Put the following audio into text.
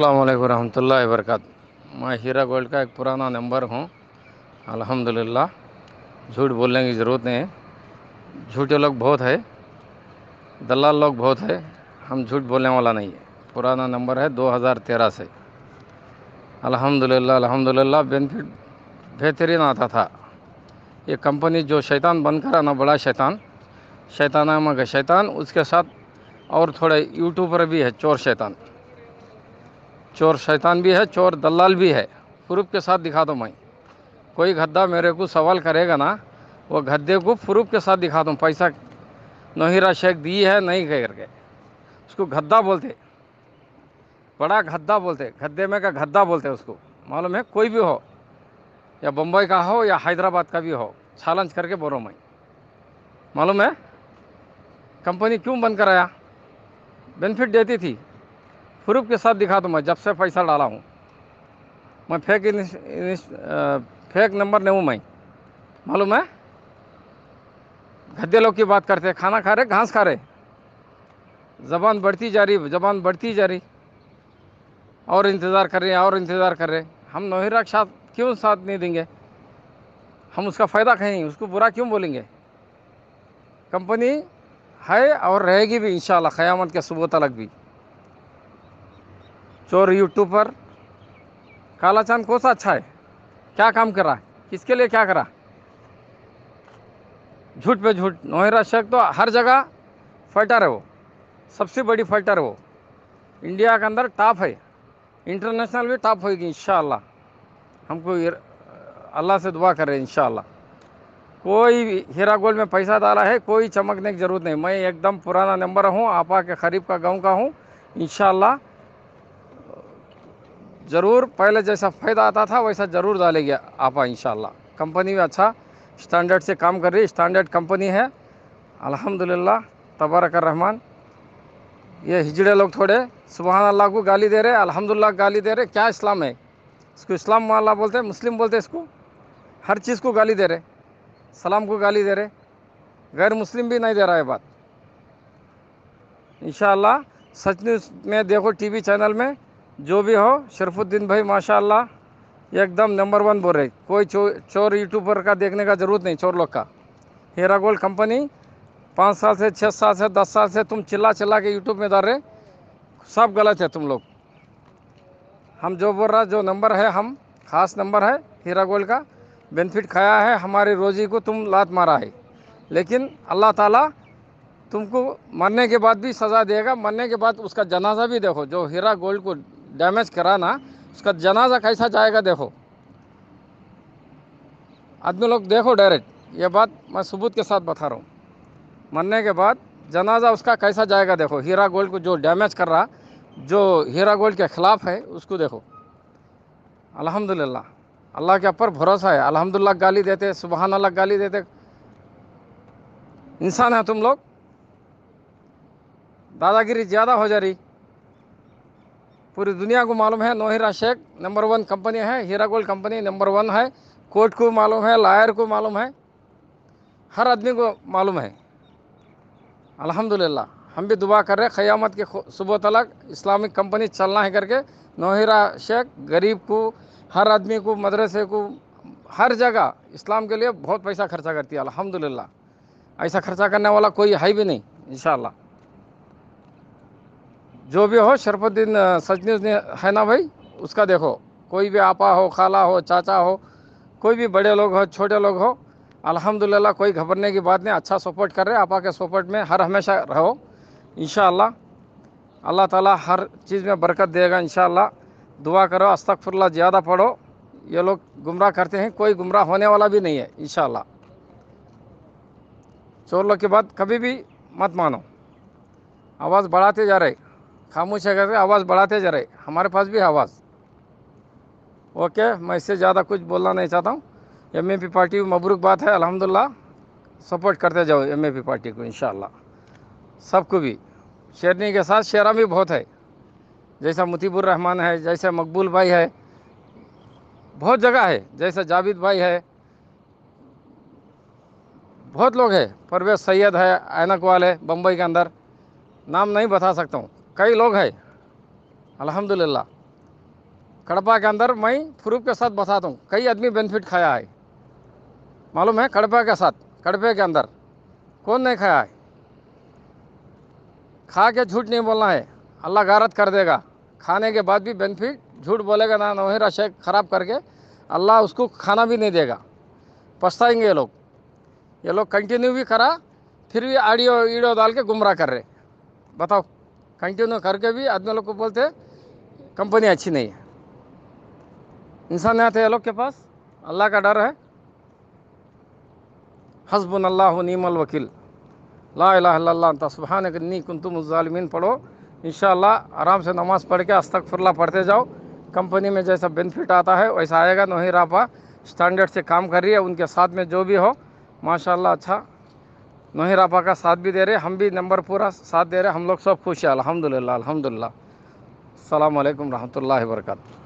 अल्लाम वरहमल्ला वरक मैं हीरा गोल्ड का एक पुराना नंबर हूँ अल्हम्दुलिल्लाह झूठ बोलने की ज़रूरत नहीं है झूठे लोग बहुत है दलाल लोग बहुत है हम झूठ बोलने वाला नहीं है पुराना नंबर है 2013 से अल्हम्दुलिल्लाह अल्हम्दुलिल्लाह बेनिफिट बेहतरीन आता था ये कंपनी जो शैतान बनकर आना बड़ा शैतान शैतान शैतान उसके साथ और थोड़े यूट्यूब पर भी है चोर शैतान चोर शैतान भी है चोर दलाल भी है प्रूफ के साथ दिखा दो मैं कोई गद्दा मेरे को सवाल करेगा ना वो गद्दे को प्रूफ के साथ दिखा दूँ पैसा नोहिरा शेख दी है नहीं करके उसको गद्दा बोलते बड़ा गद्दा बोलते गद्दे में का गद्दा बोलते उसको मालूम है कोई भी हो या बम्बई का हो या हैदराबाद का भी हो चैलेंज करके बोलो मैं मालूम है कंपनी क्यों बंद कराया बेनिफिट देती थी प्रूफ के साथ दिखा दो मैं जब से पैसा डाला हूँ मैं फेक इनिस, इनिस, आ, फेक नंबर नहीं हूँ मैं मालूम है गद्दे लोग की बात करते हैं खाना खा रहे घास खा रहे जबान बढ़ती जा रही जबान बढ़ती जा रही और इंतज़ार कर रहे हैं और इंतज़ार कर रहे हम नोहिरा साथ क्यों साथ नहीं देंगे हम उसका फ़ायदा कहेंगे उसको बुरा क्यों बोलेंगे कंपनी है और रहेगी भी इन शाला क़यामत के सुबह तलक भी चोर यूट्यूब पर काला चांद कौन सा अच्छा है क्या काम करा किसके लिए क्या करा झूठ पे झूठ नोहरा शेख तो हर जगह फाइटर है वो सबसे बड़ी फाइटर है वो इंडिया के अंदर टॉप है इंटरनेशनल भी टॉप होगी इन हमको अल्लाह से दुआ करें इन कोई हीरा गोल्ड में पैसा डाला है कोई चमकने की ज़रूरत नहीं मैं एकदम पुराना नंबर हूँ आपा के खरीब का गांव का हूँ इन ज़रूर पहले जैसा फ़ायदा आता था वैसा ज़रूर डालेगी आपा इन कंपनी भी अच्छा स्टैंडर्ड से काम कर रही स्टैंडर्ड कंपनी है अल्हम्दुलिल्लाह तबारक रहमान ये हिजड़े लोग थोड़े सुबह अल्लाह को गाली दे रहे अल्हम्दुलिल्लाह गाली दे रहे क्या इस्लाम है इसको इस्लाम माला बोलते हैं मुस्लिम बोलते हैं इसको हर चीज़ को गाली दे रहे सलाम को गाली दे रहे गैर मुस्लिम भी नहीं दे रहा है बात इन सच न्यूज़ में देखो टीवी चैनल में जो भी हो शरफुद्दीन भाई माशाल्लाह एकदम नंबर वन बोल रहे कोई चो, चोर यूट्यूबर का देखने का ज़रूरत नहीं चोर लोग का हीरा गोल्ड कंपनी पाँच साल से छः साल से दस साल से तुम चिल्ला चिल्ला के यूट्यूब में डाल रहे सब गलत है तुम लोग हम जो बोल रहा जो नंबर है हम खास नंबर है हीरा गोल्ड का बेनिफिट खाया है हमारी रोजी को तुम लात मारा है लेकिन अल्लाह ताला तुमको मरने के बाद भी सज़ा देगा मरने के बाद उसका जनाजा भी देखो जो हीरा गोल्ड को डैमेज कराना उसका जनाजा कैसा जाएगा देखो आदमी लोग देखो डायरेक्ट ये बात मैं सबूत के साथ बता रहा हूँ मरने के बाद जनाजा उसका कैसा जाएगा देखो हीरा गोल्ड को जो डैमेज कर रहा जो हीरा गोल्ड के ख़िलाफ़ है उसको देखो अल्हम्दुलिल्लाह अल्लाह के ऊपर भरोसा है अल्हम्दुलिल्लाह गाली देते सुबहान अल्लाह गाली देते इंसान है तुम लोग दादागिरी ज़्यादा हो जा रही पूरी दुनिया को मालूम है Nowhera Shaikh number one company है Heera gold company number one है कोर्ट को मालूम है लायर को मालूम है हर आदमी को मालूम है अल्हम्दुलिल्लाह हम भी दुआ कर रहे हैं ख़यामत के सुबह तलक इस्लामिक कंपनी चलना है करके नोहिरा शेख गरीब को हर आदमी को मदरसे को हर जगह इस्लाम के लिए बहुत पैसा खर्चा करती है अल्हम्दुलिल्लाह ऐसा खर्चा करने वाला कोई है भी नहीं इन जो भी हो शरफुद्दीन सच न्यूज़ ने है ना भाई उसका देखो कोई भी आपा हो खाला हो चाचा हो कोई भी बड़े लोग हो छोटे लोग हो अल्हम्दुलिल्लाह कोई घबरने की बात नहीं अच्छा सपोर्ट कर रहे आपा के सपोर्ट में हर हमेशा रहो इन अल्लाह ताला हर चीज़ में बरकत देगा इन दुआ करो अस्तफरल्ला ज़्यादा पढ़ो ये लोग गुमराह करते हैं कोई गुमराह होने वाला भी नहीं है इन चोर लोग की बात कभी भी मत मानो आवाज़ बढ़ाते जा रहे खामोश है करके आवाज़ बढ़ाते जा रहे हमारे पास भी आवाज़ ओके मैं इससे ज़्यादा कुछ बोलना नहीं चाहता हूँ एम पी पार्टी मबरूक बात है अलहमदिल्ला सपोर्ट करते जाओ एम पी पार्टी को इन सबको भी शेरनी के साथ शेरा भी बहुत है जैसा मुतीबुर रहमान है जैसे मकबूल भाई है बहुत जगह है जैसा जावेद भाई है बहुत लोग हैं परवेज सैयद है ऐनकवाल है बम्बई के अंदर नाम नहीं बता सकता हूँ कई लोग हैं अल्हम्दुलिल्लाह कड़पा के अंदर मैं प्रूफ के साथ बताता हूँ कई आदमी बेनिफिट खाया है मालूम है कड़पा के साथ कड़पे के अंदर कौन नहीं खाया है खा के झूठ नहीं बोलना है अल्लाह गारत कर देगा खाने के बाद भी बेनिफिट झूठ बोलेगा ना नोहरा रशे ख़राब करके अल्लाह उसको खाना भी नहीं देगा पछताएंगे ये लोग ये लोग कंटिन्यू भी करा फिर भी आडियो ईडियो डाल के गुमराह कर रहे बताओ कंटिन्यू करके भी आदमी लोग को बोलते कंपनी अच्छी नहीं है इंसानियत है लोग के पास अल्लाह का डर है हसबन अल्लाह नीमल वकील ला नी लाला कुतुमजालमिन पढ़ो इन आराम से नमाज़ पढ़ के अस्तक पढ़ते जाओ कंपनी में जैसा बेनिफिट आता है वैसा आएगा नहीं रापा स्टैंडर्ड से काम कर रही है उनके साथ में जो भी हो माशाल्लाह अच्छा नोहिर आपा का साथ भी दे रहे हम भी नंबर पूरा साथ दे रहे हम लोग सब खुश हैं अलहमदिल्ला अलहमदिल्ला अल्लाम वरहमल वर्का